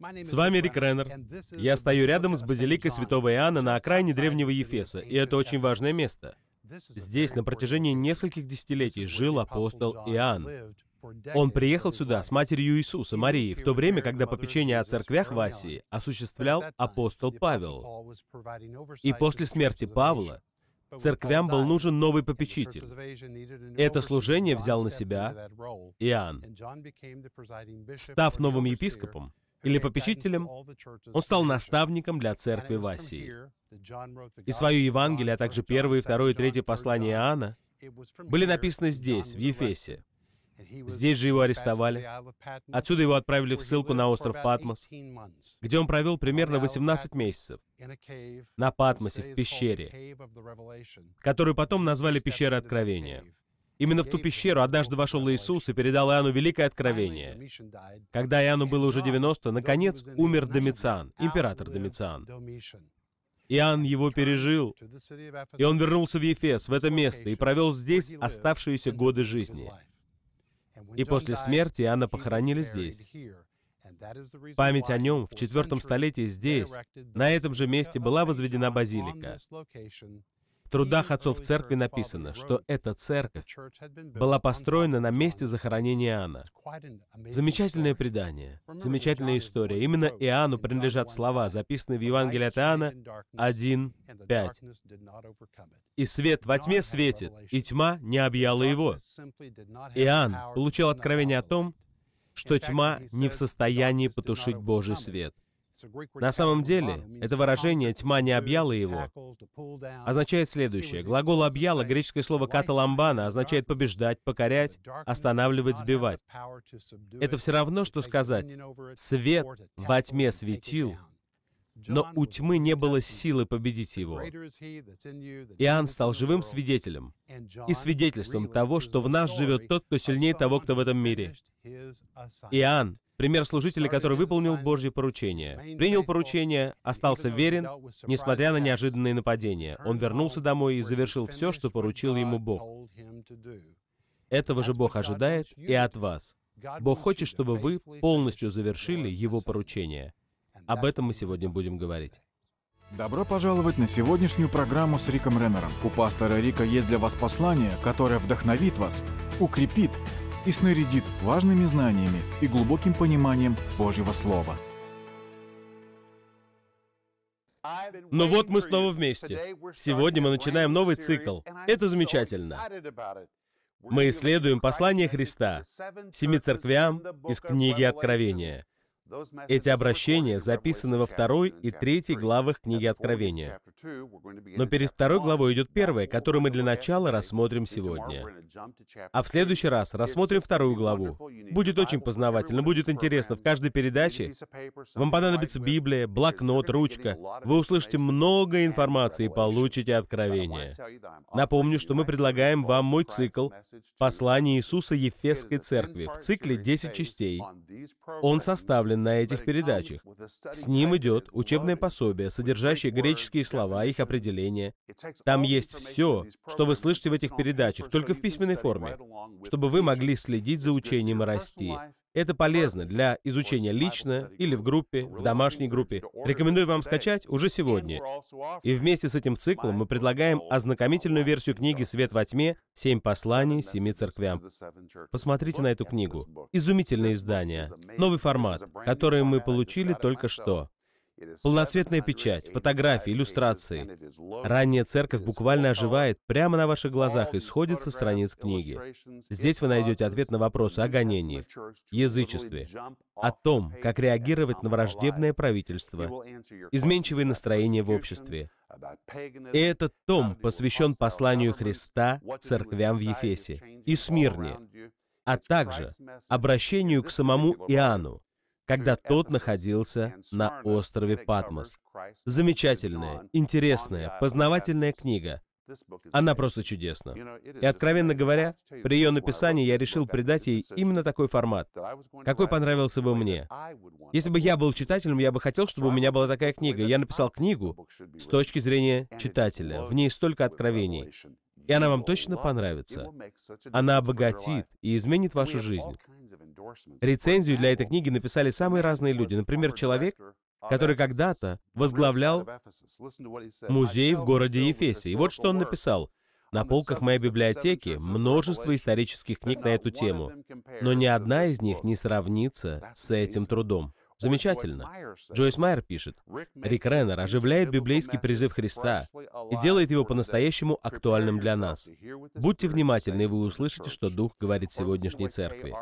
С вами Рик Реннер. Я стою рядом с базиликой Святого Иоанна на окраине древнего Ефеса, и это очень важное место. Здесь на протяжении нескольких десятилетий жил апостол Иоанн. Он приехал сюда с матерью Иисуса, Марии, в то время, когда попечение о церквях в Асии осуществлял апостол Павел. И после смерти Павла церквям был нужен новый попечитель. Это служение взял на себя Иоанн. Став новым епископом, или попечителем, он стал наставником для церкви в Асии. И свое Евангелие, а также первое, второе и третье послание Иоанна были написаны здесь, в Ефесе. Здесь же его арестовали. Отсюда его отправили в ссылку на остров Патмос, где он провел примерно 18 месяцев на Патмосе, в пещере, которую потом назвали «Пещера Откровения». Именно в ту пещеру однажды вошел Иисус и передал Иоанну великое откровение. Когда Иоанну было уже 90, наконец умер Домициан, император Домициан. Иоанн его пережил, и он вернулся в Ефес, в это место, и провел здесь оставшиеся годы жизни. И после смерти Иоанна похоронили здесь. Память о нем в четвертом столетии здесь, на этом же месте, была возведена базилика. В трудах отцов церкви написано, что эта церковь была построена на месте захоронения Иоанна. Замечательное предание, замечательная история. Именно Иоанну принадлежат слова, записанные в Евангелии от Иоанна 1.5. «И свет во тьме светит, и тьма не объяла его». Иоанн получил откровение о том, что тьма не в состоянии потушить Божий свет. На самом деле, это выражение «тьма не объяла его» означает следующее. Глагол «объяла» греческое слово «каталамбана» означает «побеждать», «покорять», «останавливать», «сбивать». Это все равно, что сказать «свет во тьме светил, но у тьмы не было силы победить его. Иоанн стал живым свидетелем и свидетельством того, что в нас живет тот, кто сильнее того, кто в этом мире. Иоанн — пример служителя, который выполнил Божье поручение. Принял поручение, остался верен, несмотря на неожиданные нападения. Он вернулся домой и завершил все, что поручил ему Бог. Этого же Бог ожидает и от вас. Бог хочет, чтобы вы полностью завершили Его поручение — об этом мы сегодня будем говорить. Добро пожаловать на сегодняшнюю программу с Риком Реннером. У пастора Рика есть для вас послание, которое вдохновит вас, укрепит и снарядит важными знаниями и глубоким пониманием Божьего Слова. Но ну вот мы снова вместе. Сегодня мы начинаем новый цикл. Это замечательно. Мы исследуем послание Христа семи церквям из книги Откровения. Эти обращения записаны во второй и третьей главах книги Откровения. Но перед второй главой идет первая, которую мы для начала рассмотрим сегодня. А в следующий раз рассмотрим вторую главу. Будет очень познавательно, будет интересно. В каждой передаче вам понадобится Библия, блокнот, ручка. Вы услышите много информации и получите откровение. Напомню, что мы предлагаем вам мой цикл «Послание Иисуса Ефесской Церкви» в цикле 10 частей. Он составлен представлен на этих передачах. С ним идет учебное пособие, содержащее греческие слова, их определения. Там есть все, что вы слышите в этих передачах, только в письменной форме, чтобы вы могли следить за учением и расти. Это полезно для изучения лично или в группе, в домашней группе. Рекомендую вам скачать уже сегодня. И вместе с этим циклом мы предлагаем ознакомительную версию книги «Свет во тьме. Семь посланий семи церквям». Посмотрите на эту книгу. Изумительное издание. Новый формат, который мы получили только что. Полноцветная печать, фотографии, иллюстрации. Ранняя церковь буквально оживает прямо на ваших глазах и сходит со страниц книги. Здесь вы найдете ответ на вопросы о гонениях, язычестве, о том, как реагировать на враждебное правительство, изменчивые настроения в обществе. И этот том посвящен посланию Христа церквям в Ефесе и Смирне, а также обращению к самому Иоанну, когда тот находился на острове Патмос. Замечательная, интересная, познавательная книга. Она просто чудесна. И, откровенно говоря, при ее написании я решил придать ей именно такой формат, какой понравился бы мне. Если бы я был читателем, я бы хотел, чтобы у меня была такая книга. Я написал книгу с точки зрения читателя. В ней столько откровений. И она вам точно понравится. Она обогатит и изменит вашу жизнь. Рецензию для этой книги написали самые разные люди. Например, человек, который когда-то возглавлял музей в городе Ефесе. И вот что он написал. На полках моей библиотеки множество исторических книг на эту тему, но ни одна из них не сравнится с этим трудом. Замечательно. Джойс Майер пишет, Рик Реннер оживляет библейский призыв Христа и делает его по-настоящему актуальным для нас. Будьте внимательны, и вы услышите, что Дух говорит сегодняшней церкви.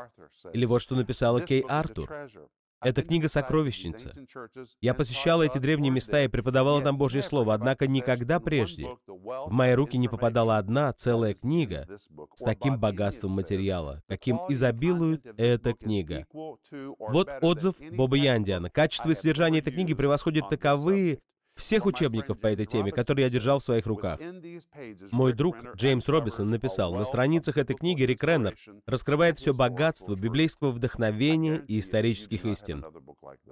Или вот что написала Кей Артур. А эта книга «Сокровищница». Я посещал эти древние места и преподавал там Божье Слово, однако никогда прежде в мои руки не попадала одна целая книга с таким богатством материала, каким изобилует эта книга. Вот отзыв Боба Яндиана. Качество и содержание этой книги превосходят таковые, всех учебников по этой теме, которые я держал в своих руках. Мой друг Джеймс Робинсон написал, на страницах этой книги Рик Реннер раскрывает все богатство библейского вдохновения и исторических истин.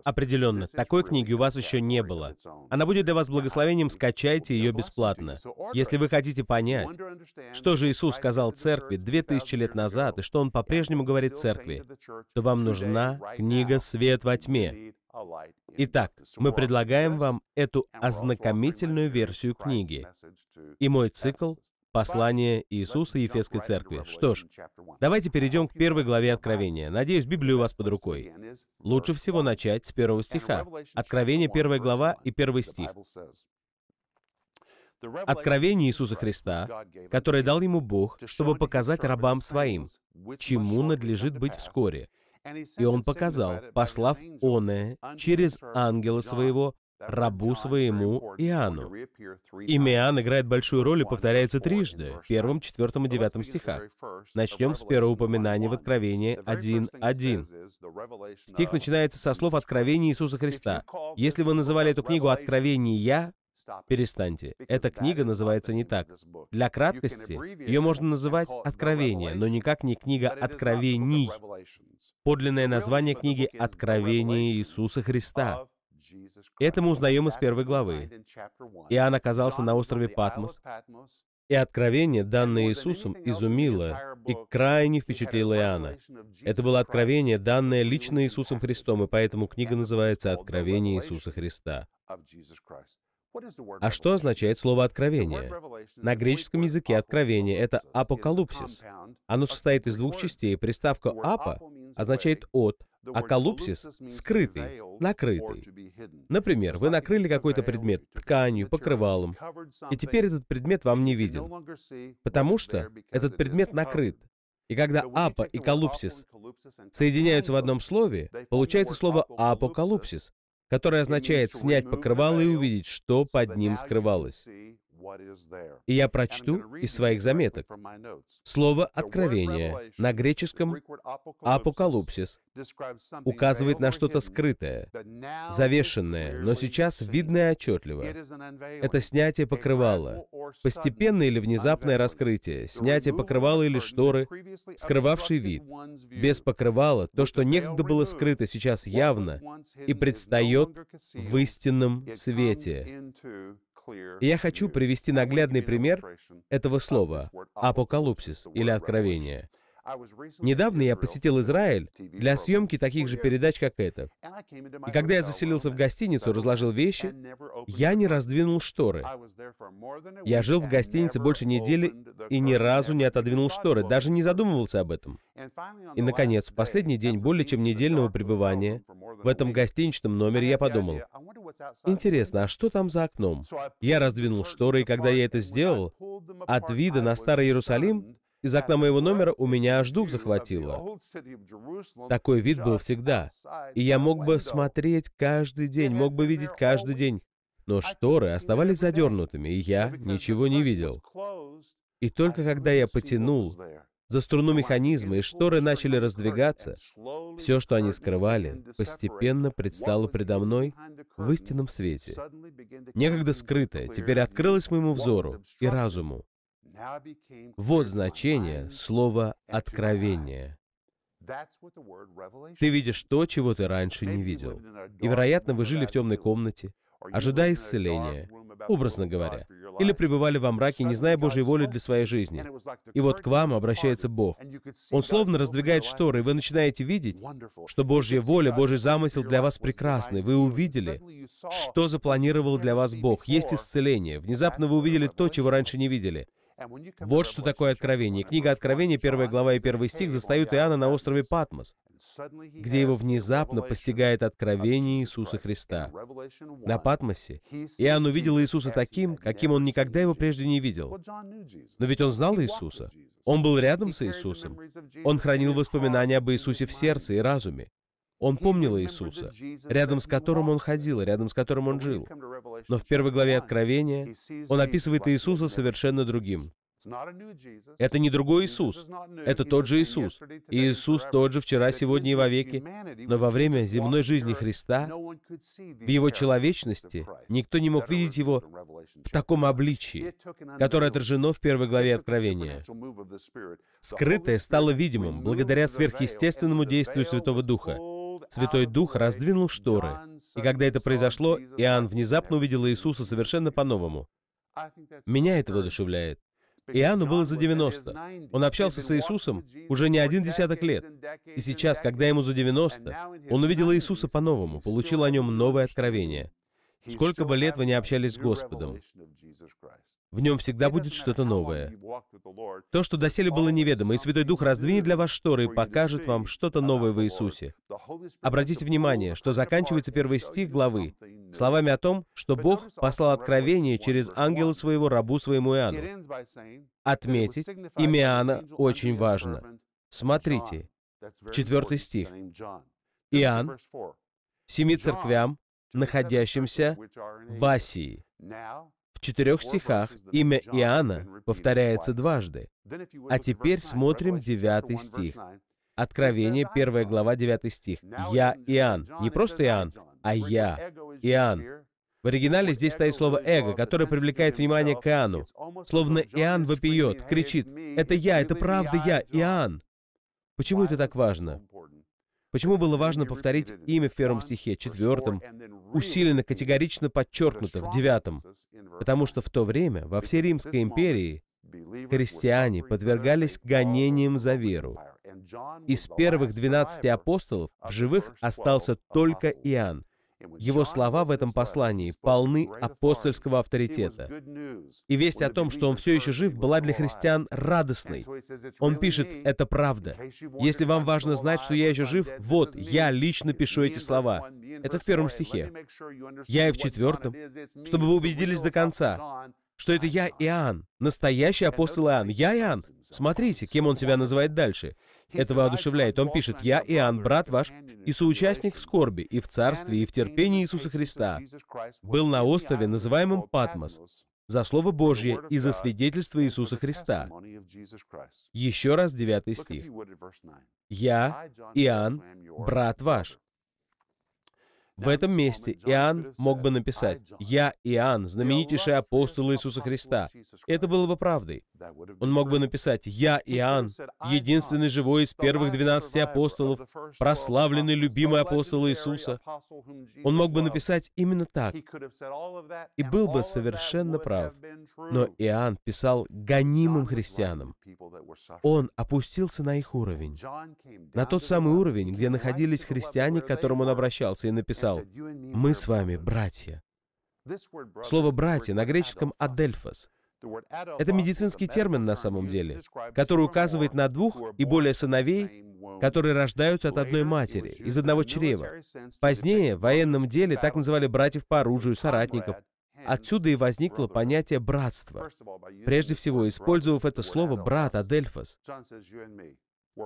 Определенно, такой книги у вас еще не было. Она будет для вас благословением, скачайте ее бесплатно. Если вы хотите понять, что же Иисус сказал церкви 2000 лет назад и что Он по-прежнему говорит церкви, то вам нужна книга «Свет во тьме», Итак, мы предлагаем вам эту ознакомительную версию книги и мой цикл «Послание Иисуса Ефесской Церкви». Что ж, давайте перейдем к первой главе Откровения. Надеюсь, Библия у вас под рукой. Лучше всего начать с первого стиха. Откровение, первая глава и первый стих. Откровение Иисуса Христа, которое дал ему Бог, чтобы показать рабам своим, чему надлежит быть вскоре — и он показал, послав Оне через ангела своего, рабу своему Иоанну. Имя Иоанн играет большую роль и повторяется трижды, в первом, четвертом и девятом стихах. Начнем с первого упоминания в Откровении 1.1. Стих начинается со слов «Откровение Иисуса Христа». Если вы называли эту книгу «Откровение Я», Перестаньте. Эта книга называется не так. Для краткости, ее можно называть «Откровение», но никак не книга «Откровений». Подлинное название книги «Откровение Иисуса Христа». Это мы узнаем из первой главы. Иоанн оказался на острове Патмос, и откровение, данное Иисусом, изумило и крайне впечатлило Иоанна. Это было откровение, данное лично Иисусом Христом, и поэтому книга называется «Откровение Иисуса Христа». А что означает слово «откровение»? На греческом языке «откровение» — это «апокалупсис». Оно состоит из двух частей. Приставка «апа» означает «от», а «калупсис» — «скрытый», «накрытый». Например, вы накрыли какой-то предмет тканью, покрывалом, и теперь этот предмет вам не виден, потому что этот предмет накрыт. И когда апа и калупсис соединяются в одном слове, получается слово апокалупсис, которое означает снять покрывало и увидеть, что под ним скрывалось. И я прочту из своих заметок. Слово «откровение» на греческом «апокалупсис» указывает на что-то скрытое, завешенное, но сейчас видное и отчетливо. Это снятие покрывала, постепенное или внезапное раскрытие, снятие покрывала или шторы, скрывавший вид. Без покрывала то, что некогда было скрыто, сейчас явно и предстает в истинном свете я хочу привести наглядный пример этого слова — апокалипсис или откровение. Недавно я посетил Израиль для съемки таких же передач, как это. И когда я заселился в гостиницу, разложил вещи, я не раздвинул шторы. Я жил в гостинице больше недели и ни разу не отодвинул шторы, даже не задумывался об этом. И, наконец, в последний день более чем недельного пребывания в этом гостиничном номере я подумал, Интересно, а что там за окном? Я раздвинул шторы, и когда я это сделал, от вида на Старый Иерусалим из окна моего номера у меня аж дух захватило. Такой вид был всегда. И я мог бы смотреть каждый день, мог бы видеть каждый день. Но шторы оставались задернутыми, и я ничего не видел. И только когда я потянул за струну механизма и шторы начали раздвигаться. Все, что они скрывали, постепенно предстало предо мной в истинном свете. Некогда скрытое, теперь открылось моему взору и разуму. Вот значение слова «откровение». Ты видишь то, чего ты раньше не видел. И, вероятно, вы жили в темной комнате, ожидая исцеления, образно говоря или пребывали во мраке, не зная Божьей воли для своей жизни. И вот к вам обращается Бог. Он словно раздвигает шторы, и вы начинаете видеть, что Божья воля, Божий замысел для вас прекрасны. Вы увидели, что запланировал для вас Бог. Есть исцеление. Внезапно вы увидели то, чего раньше не видели. Вот что такое Откровение. Книга Откровения, первая глава и первый стих, застают Иоанна на острове Патмос, где его внезапно постигает откровение Иисуса Христа. На Патмосе Иоанн увидел Иисуса таким, каким он никогда его прежде не видел. Но ведь он знал Иисуса. Он был рядом с Иисусом. Он хранил воспоминания об Иисусе в сердце и разуме. Он помнил Иисуса, рядом с которым он ходил, рядом с которым он жил. Но в первой главе Откровения он описывает Иисуса совершенно другим. Это не другой Иисус, это тот же Иисус. И Иисус тот же вчера, сегодня и вовеки. Но во время земной жизни Христа, в Его человечности, никто не мог видеть Его в таком обличии, которое отражено в первой главе Откровения. Скрытое стало видимым благодаря сверхъестественному действию Святого Духа. Святой Дух раздвинул шторы. И когда это произошло, Иоанн внезапно увидел Иисуса совершенно по-новому. Меня это воодушевляет. Иоанну было за 90. Он общался с Иисусом уже не один десяток лет. И сейчас, когда ему за 90, он увидел Иисуса по-новому, получил о нем новое откровение. Сколько бы лет вы не общались с Господом. В нем всегда будет что-то новое. То, что доселе было неведомо, и Святой Дух раздвинет для вас шторы и покажет вам что-то новое в Иисусе. Обратите внимание, что заканчивается первый стих главы словами о том, что Бог послал откровение через ангела своего рабу своему Иоанну. Отметить, имя Иоанна очень важно. Смотрите, четвертый стих. Иоанн, семи церквям, находящимся в Асии. В четырех стихах имя Иоанна повторяется дважды. А теперь смотрим девятый стих. Откровение, первая глава, девятый стих. «Я Иоанн». Не просто Иоанн, а «Я». Иоанн. В оригинале здесь стоит слово «эго», которое привлекает внимание к Иоанну. Словно Иоанн вопиет, кричит, «Это я, это правда я, Иоанн!» Почему это так важно? Почему было важно повторить имя в первом стихе, четвертом, усиленно, категорично подчеркнуто в девятом? Потому что в то время во всей Римской империи христиане подвергались гонениям за веру. Из первых двенадцати апостолов в живых остался только Иоанн, его слова в этом послании полны апостольского авторитета. И весть о том, что он все еще жив, была для христиан радостной. Он пишет, это правда. Если вам важно знать, что я еще жив, вот, я лично пишу эти слова. Это в первом стихе. Я и в четвертом, чтобы вы убедились до конца, что это я Иоанн, настоящий апостол Иоанн. Я Иоанн. Смотрите, кем он себя называет дальше. Это воодушевляет. Он пишет, «Я, Иоанн, брат ваш, и соучастник в скорби, и в царстве, и в терпении Иисуса Христа, был на острове, называемом Патмос, за Слово Божье и за свидетельство Иисуса Христа». Еще раз 9 стих. «Я, Иоанн, брат ваш». В этом месте Иоанн мог бы написать «Я, Иоанн, знаменитейший апостол Иисуса Христа». Это было бы правдой. Он мог бы написать «Я, Иоанн, единственный живой из первых двенадцати апостолов, прославленный любимый апостол Иисуса». Он мог бы написать именно так и был бы совершенно прав. Но Иоанн писал гонимым христианам. Он опустился на их уровень, на тот самый уровень, где находились христиане, к которым он обращался и написал «Мы с вами братья». Слово «братья» на греческом «адельфос» Это медицинский термин на самом деле, который указывает на двух и более сыновей, которые рождаются от одной матери, из одного чрева. Позднее в военном деле так называли братьев по оружию, соратников. Отсюда и возникло понятие «братство», прежде всего использовав это слово «брат» Адельфос.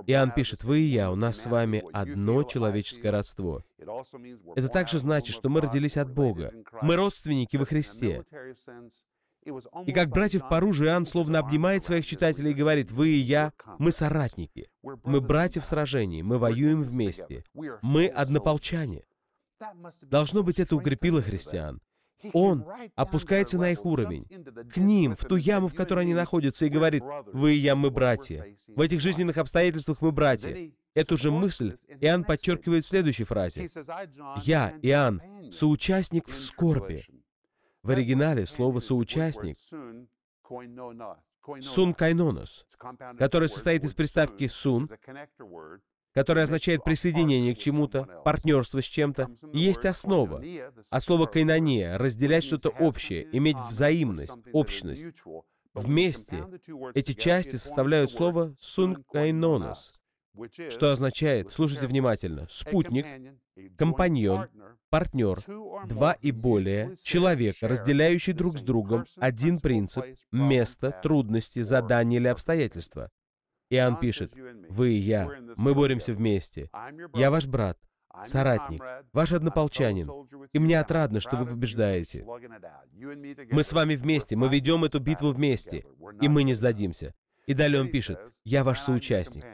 Иоанн пишет, «Вы и я, у нас с вами одно человеческое родство». Это также значит, что мы родились от Бога. Мы родственники во Христе. И как братьев по оружию, Иоанн словно обнимает своих читателей и говорит, «Вы и я, мы соратники, мы братья в сражении, мы воюем вместе, мы однополчане». Должно быть, это укрепило христиан. Он опускается на их уровень, к ним, в ту яму, в которой они находятся, и говорит, «Вы и я, мы братья. В этих жизненных обстоятельствах мы братья». Эту же мысль Иоанн подчеркивает в следующей фразе. «Я, Иоанн, соучастник в скорби, в оригинале слово «соучастник» «сун кайнонос», которое состоит из приставки «сун», которое означает присоединение к чему-то, партнерство с чем-то, есть основа. От а слова «кайнония» — разделять что-то общее, иметь взаимность, общность. Вместе эти части составляют слово сун кайнонос, что означает, слушайте внимательно, спутник, компаньон, партнер, два и более человек, разделяющий друг с другом один принцип, место, трудности, задание или обстоятельства. Иоанн пишет, «Вы и я, мы боремся вместе. Я ваш брат, соратник, ваш однополчанин, и мне отрадно, что вы побеждаете. Мы с вами вместе, мы ведем эту битву вместе, и мы не сдадимся». И далее он пишет, «Я ваш соучастник,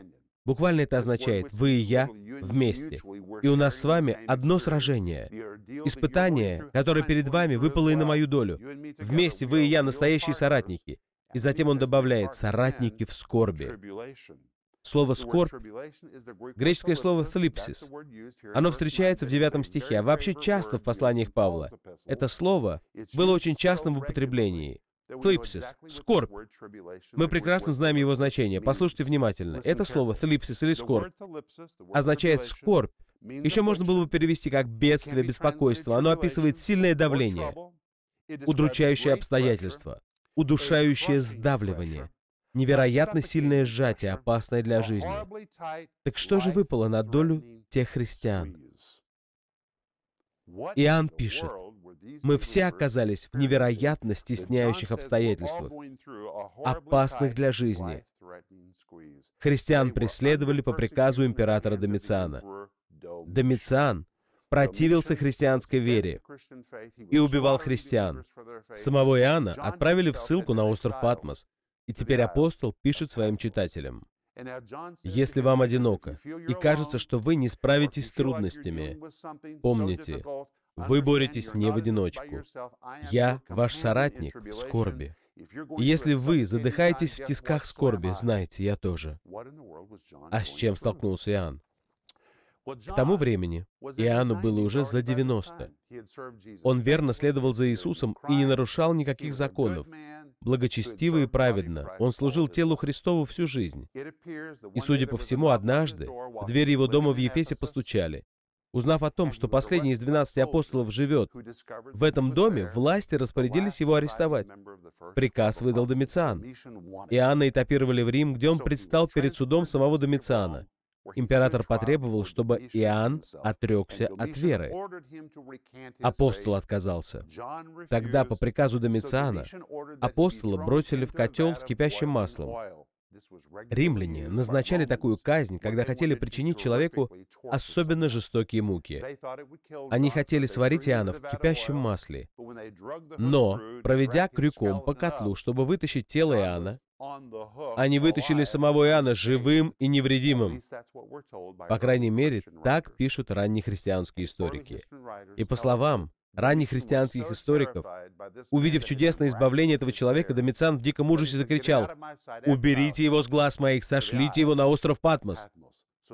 Буквально это означает «вы и я вместе». И у нас с вами одно сражение. Испытание, которое перед вами выпало и на мою долю. Вместе вы и я настоящие соратники. И затем он добавляет «соратники в скорби». Слово «скорбь» — греческое слово «флипсис». Оно встречается в девятом стихе, а вообще часто в посланиях Павла. Это слово было очень частым в употреблении. Тлипсис, скорбь. Мы прекрасно знаем его значение. Послушайте внимательно. Это слово тлипсис или «скорбь» означает «скорбь». Еще можно было бы перевести как «бедствие», «беспокойство». Оно описывает сильное давление, удручающее обстоятельства, удушающее сдавливание, невероятно сильное сжатие, опасное для жизни. Так что же выпало на долю тех христиан? Иоанн пишет, мы все оказались в невероятно стесняющих обстоятельствах, опасных для жизни. Христиан преследовали по приказу императора Домициана. Домициан противился христианской вере и убивал христиан. Самого Иоанна отправили в ссылку на остров Патмос, и теперь апостол пишет своим читателям. Если вам одиноко и кажется, что вы не справитесь с трудностями, помните, вы боретесь не в одиночку. Я ваш соратник в скорби. И если вы задыхаетесь в тисках скорби, знайте, я тоже. А с чем столкнулся Иоанн? К тому времени Иоанну было уже за 90. Он верно следовал за Иисусом и не нарушал никаких законов. Благочестиво и праведно он служил телу Христову всю жизнь. И, судя по всему, однажды в дверь его дома в Ефесе постучали, Узнав о том, что последний из 12 апостолов живет в этом доме, власти распорядились его арестовать. Приказ выдал Домициан. Иоанна этапировали в Рим, где он предстал перед судом самого Домициана. Император потребовал, чтобы Иоанн отрекся от веры. Апостол отказался. Тогда, по приказу Домициана, апостола бросили в котел с кипящим маслом. Римляне назначали такую казнь, когда хотели причинить человеку особенно жестокие муки. Они хотели сварить Иоанна в кипящем масле, но, проведя крюком по котлу, чтобы вытащить тело Иоанна, они вытащили самого Иоанна живым и невредимым. По крайней мере, так пишут ранние христианские историки. И по словам ранних христианских историков. Увидев чудесное избавление этого человека, Домициан в диком ужасе закричал, «Уберите его с глаз моих, сошлите его на остров Патмос».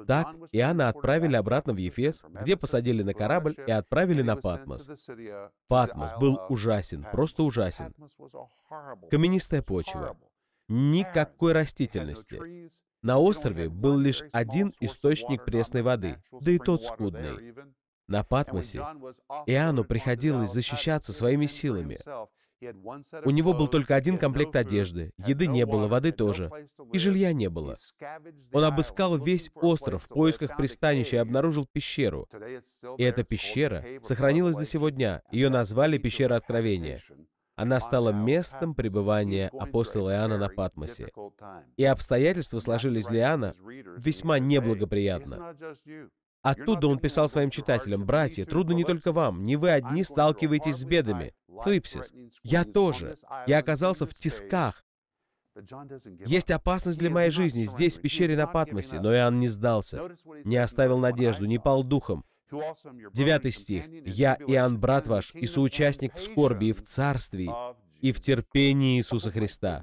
Так Иоанна отправили обратно в Ефес, где посадили на корабль и отправили на Патмос. Патмос был ужасен, просто ужасен. Каменистая почва, никакой растительности. На острове был лишь один источник пресной воды, да и тот скудный на Патмосе Иоанну приходилось защищаться своими силами. У него был только один комплект одежды, еды не было, воды тоже, и жилья не было. Он обыскал весь остров в поисках пристанища и обнаружил пещеру. И эта пещера сохранилась до сего дня. Ее назвали «Пещера Откровения». Она стала местом пребывания апостола Иоанна на Патмосе. И обстоятельства сложились для Иоанна весьма неблагоприятно. Оттуда он писал своим читателям, «Братья, трудно не только вам, не вы одни сталкиваетесь с бедами». Клипсис. «Я тоже. Я оказался в тисках. Есть опасность для моей жизни здесь, в пещере на Патмосе, но Иоанн не сдался, не оставил надежду, не пал духом. Девятый стих. «Я, Иоанн, брат ваш, и соучастник в скорби, и в царстве, и в терпении Иисуса Христа».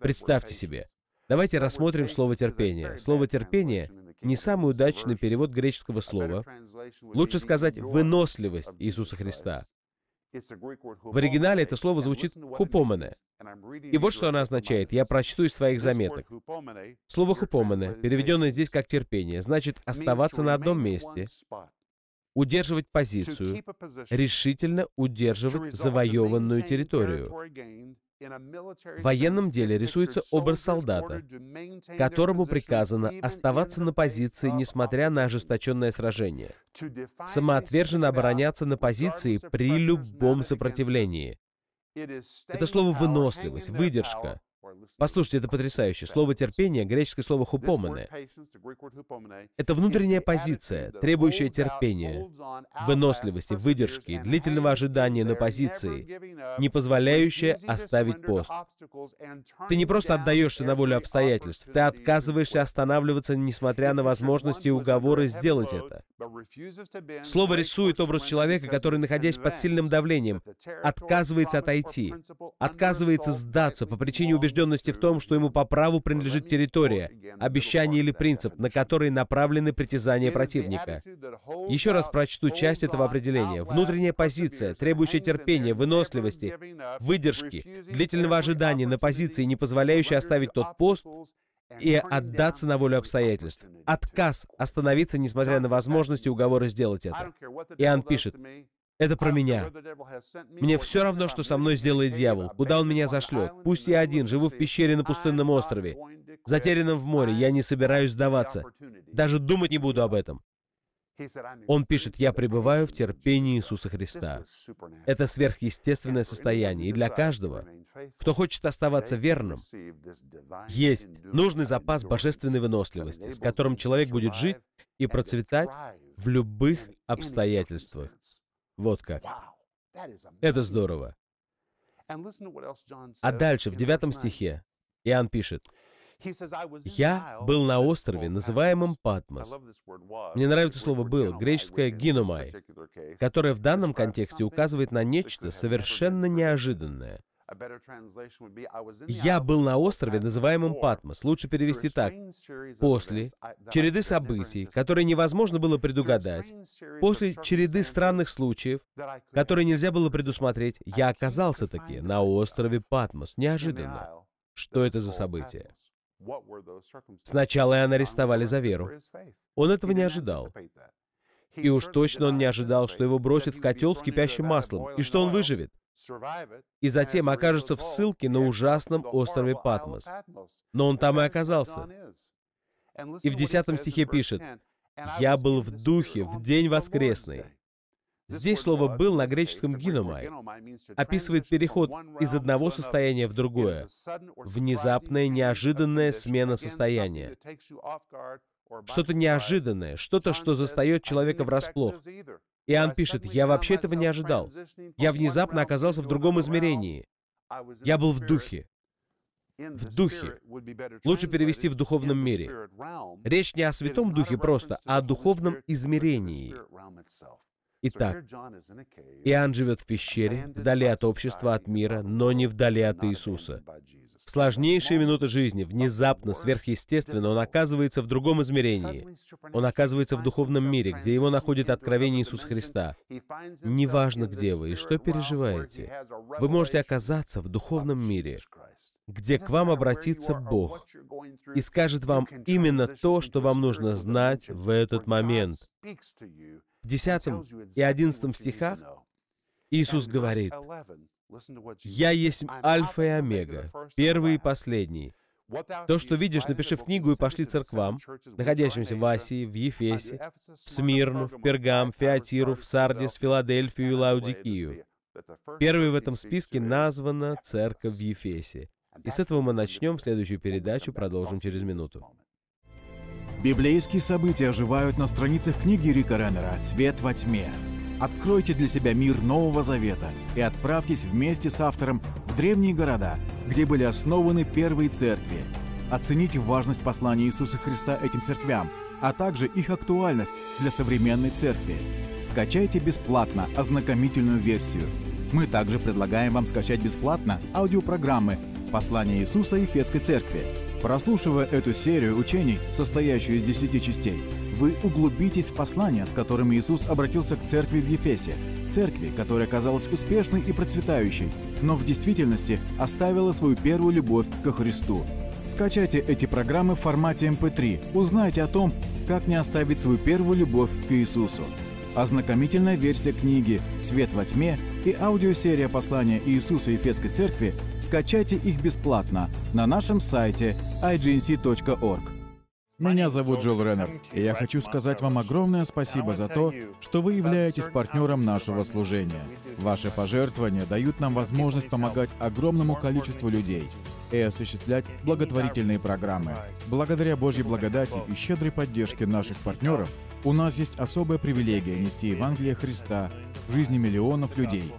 Представьте себе, Давайте рассмотрим слово «терпение». Слово «терпение» — не самый удачный перевод греческого слова. Лучше сказать «выносливость» Иисуса Христа. В оригинале это слово звучит «хупомене». И вот что оно означает. Я прочту из своих заметок. Слово «хупомене», переведенное здесь как «терпение», значит оставаться на одном месте, удерживать позицию, решительно удерживать завоеванную территорию, в военном деле рисуется образ солдата, которому приказано оставаться на позиции, несмотря на ожесточенное сражение, самоотверженно обороняться на позиции при любом сопротивлении. Это слово «выносливость», «выдержка», Послушайте, это потрясающе. Слово «терпение» — греческое слово «хупомене». Это внутренняя позиция, требующая терпения, выносливости, выдержки длительного ожидания на позиции, не позволяющая оставить пост. Ты не просто отдаешься на волю обстоятельств, ты отказываешься останавливаться, несмотря на возможности и уговоры сделать это. Слово рисует образ человека, который, находясь под сильным давлением, отказывается отойти, отказывается сдаться по причине убеждения убежденности в том, что ему по праву принадлежит территория, обещание или принцип, на который направлены притязания противника. Еще раз прочту часть этого определения. Внутренняя позиция, требующая терпения, выносливости, выдержки, длительного ожидания на позиции, не позволяющей оставить тот пост, и отдаться на волю обстоятельств. Отказ остановиться, несмотря на возможности уговоры сделать это. Иоанн пишет, это про меня. Мне все равно, что со мной сделает дьявол, куда он меня зашлет. Пусть я один, живу в пещере на пустынном острове, затерянном в море, я не собираюсь сдаваться. Даже думать не буду об этом. Он пишет, «Я пребываю в терпении Иисуса Христа». Это сверхъестественное состояние, и для каждого, кто хочет оставаться верным, есть нужный запас божественной выносливости, с которым человек будет жить и процветать в любых обстоятельствах. Вот как. Это здорово. А дальше, в девятом стихе, Иоанн пишет, «Я был на острове, называемом Патмос». Мне нравится слово «был», греческое «гиномай», которое в данном контексте указывает на нечто совершенно неожиданное. Я был на острове, называемом Патмос, лучше перевести так. После череды событий, которые невозможно было предугадать, после череды странных случаев, которые нельзя было предусмотреть, я оказался таки на острове Патмос, неожиданно. Что это за событие? Сначала Иоанна арестовали за веру. Он этого не ожидал. И уж точно он не ожидал, что его бросят в котел с кипящим маслом, и что он выживет. И затем окажется в ссылке на ужасном острове Патмос. Но он там и оказался. И в 10 стихе пишет, «Я был в духе в день воскресный». Здесь слово «был» на греческом «гиномай» описывает переход из одного состояния в другое. Внезапная, неожиданная смена состояния что-то неожиданное, что-то, что застает человека врасплох. Иоанн пишет, «Я вообще этого не ожидал. Я внезапно оказался в другом измерении. Я был в духе. В духе. Лучше перевести в духовном мире. Речь не о святом духе просто, а о духовном измерении. Итак, Иоанн живет в пещере, вдали от общества, от мира, но не вдали от Иисуса. В сложнейшие минуты жизни, внезапно, сверхъестественно, он оказывается в другом измерении. Он оказывается в духовном мире, где его находит откровение Иисуса Христа. Неважно, где вы и что переживаете, вы можете оказаться в духовном мире, где к вам обратится Бог и скажет вам именно то, что вам нужно знать в этот момент. В 10 и 11 стихах Иисус говорит, «Я есть Альфа и Омега, первый и последний. То, что видишь, напиши в книгу и пошли церквам, находящимся в Асии, в Ефесе, в Смирну, в Пергам, в Феатиру, в Сардис, Филадельфию и Лаудикию. Первой в этом списке названа церковь в Ефесе. И с этого мы начнем следующую передачу, продолжим через минуту. Библейские события оживают на страницах книги Рика Реннера «Свет во тьме». Откройте для себя мир Нового Завета и отправьтесь вместе с автором в древние города, где были основаны первые церкви. Оцените важность послания Иисуса Христа этим церквям, а также их актуальность для современной церкви. Скачайте бесплатно ознакомительную версию. Мы также предлагаем вам скачать бесплатно аудиопрограммы «Послание Иисуса и Фесской Церкви». Прослушивая эту серию учений, состоящую из 10 частей, вы углубитесь в послание, с которым Иисус обратился к церкви в Ефесе, церкви, которая казалась успешной и процветающей, но в действительности оставила свою первую любовь ко Христу. Скачайте эти программы в формате MP3, эм узнайте о том, как не оставить свою первую любовь к Иисусу. Ознакомительная версия книги «Свет во тьме» и аудиосерия послания Иисуса Ефесской Церкви скачайте их бесплатно на нашем сайте ignc.org. Меня зовут Джилл Реннер, и я хочу сказать вам огромное спасибо за то, что вы являетесь партнером нашего служения. Ваши пожертвования дают нам возможность помогать огромному количеству людей и осуществлять благотворительные программы. Благодаря Божьей благодати и щедрой поддержке наших партнеров, у нас есть особая привилегия нести Евангелие Христа в жизни миллионов людей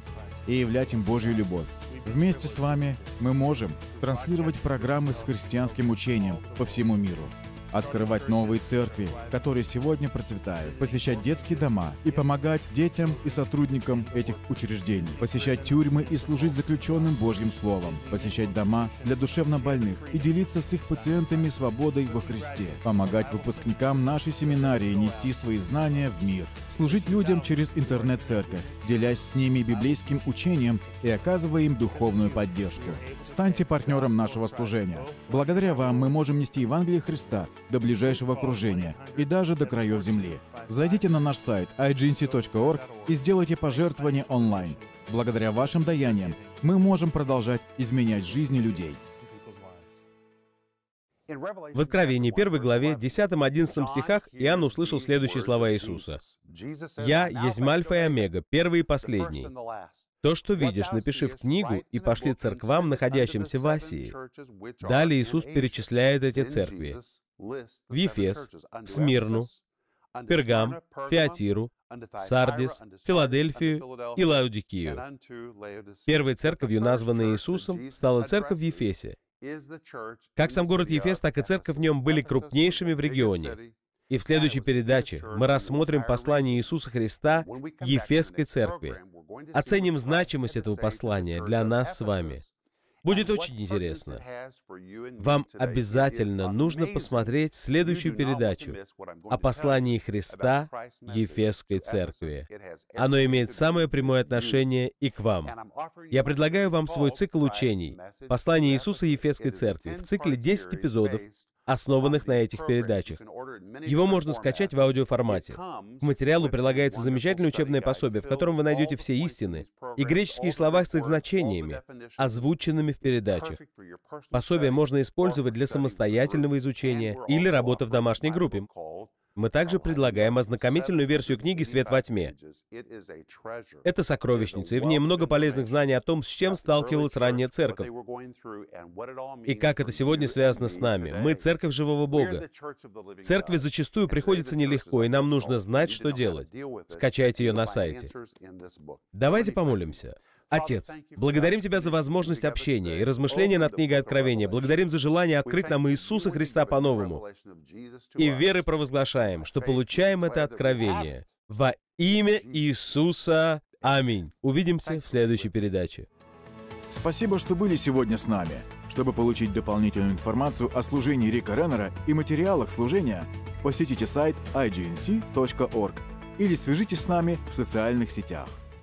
и являть им Божью любовь. Вместе с вами мы можем транслировать программы с христианским учением по всему миру открывать новые церкви, которые сегодня процветают, посещать детские дома и помогать детям и сотрудникам этих учреждений, посещать тюрьмы и служить заключенным Божьим Словом, посещать дома для душевнобольных и делиться с их пациентами свободой во Христе, помогать выпускникам нашей семинарии нести свои знания в мир, служить людям через интернет-церковь, делясь с ними библейским учением и оказывая им духовную поддержку. Станьте партнером нашего служения. Благодаря вам мы можем нести Евангелие Христа до ближайшего окружения и даже до краев Земли. Зайдите на наш сайт ignc.org и сделайте пожертвование онлайн. Благодаря вашим даяниям мы можем продолжать изменять жизни людей. В Откровении 1 главе 10-11 стихах Иоанн услышал следующие слова Иисуса. «Я есть Мальфа и Омега, первый и последний. То, что видишь, напиши в книгу и пошли церквам, находящимся в Асии». Далее Иисус перечисляет эти церкви в Ефес, в Смирну, Пергам, Феатиру, Сардис, Филадельфию и Лаудикию. Первой церковью, названной Иисусом, стала церковь в Ефесе. Как сам город Ефес, так и церковь в нем были крупнейшими в регионе. И в следующей передаче мы рассмотрим послание Иисуса Христа Ефесской церкви, оценим значимость этого послания для нас с вами – Будет очень интересно. Вам обязательно нужно посмотреть следующую передачу о послании Христа Ефесской Церкви. Оно имеет самое прямое отношение и к вам. Я предлагаю вам свой цикл учений «Послание Иисуса Ефесской Церкви» в цикле 10 эпизодов, основанных на этих передачах. Его можно скачать в аудиоформате. К материалу прилагается замечательное учебное пособие, в котором вы найдете все истины и греческие слова с их значениями, озвученными в передачах. Пособие можно использовать для самостоятельного изучения или работы в домашней группе. Мы также предлагаем ознакомительную версию книги «Свет во тьме». Это сокровищница, и в ней много полезных знаний о том, с чем сталкивалась ранняя церковь, и как это сегодня связано с нами. Мы церковь живого Бога. Церкви зачастую приходится нелегко, и нам нужно знать, что делать. Скачайте ее на сайте. Давайте помолимся. Отец, благодарим Тебя за возможность общения и размышления над книгой Откровения. Благодарим за желание открыть нам Иисуса Христа по-новому. И веры провозглашаем, что получаем это откровение. Во имя Иисуса. Аминь. Увидимся в следующей передаче. Спасибо, что были сегодня с нами. Чтобы получить дополнительную информацию о служении Рика Реннера и материалах служения, посетите сайт ignc.org или свяжитесь с нами в социальных сетях.